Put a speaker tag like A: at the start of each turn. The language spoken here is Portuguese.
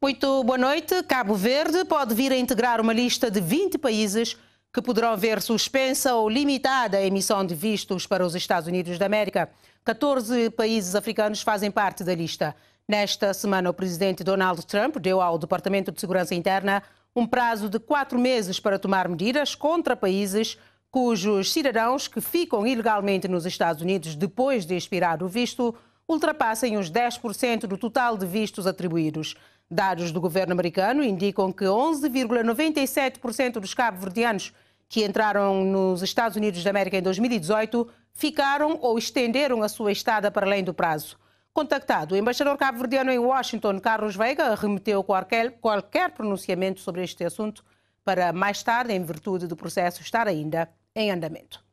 A: Muito boa noite. Cabo Verde pode vir a integrar uma lista de 20 países que poderão ver suspensa ou limitada a emissão de vistos para os Estados Unidos da América. 14 países africanos fazem parte da lista. Nesta semana, o presidente Donald Trump deu ao Departamento de Segurança Interna um prazo de quatro meses para tomar medidas contra países cujos cidadãos que ficam ilegalmente nos Estados Unidos depois de expirar o visto ultrapassem os 10% do total de vistos atribuídos. Dados do governo americano indicam que 11,97% dos cabo-verdianos que entraram nos Estados Unidos da América em 2018 ficaram ou estenderam a sua estada para além do prazo. Contactado, o embaixador cabo-verdiano em Washington, Carlos Veiga, remeteu qualquer, qualquer pronunciamento sobre este assunto para mais tarde, em virtude do processo estar ainda em andamento.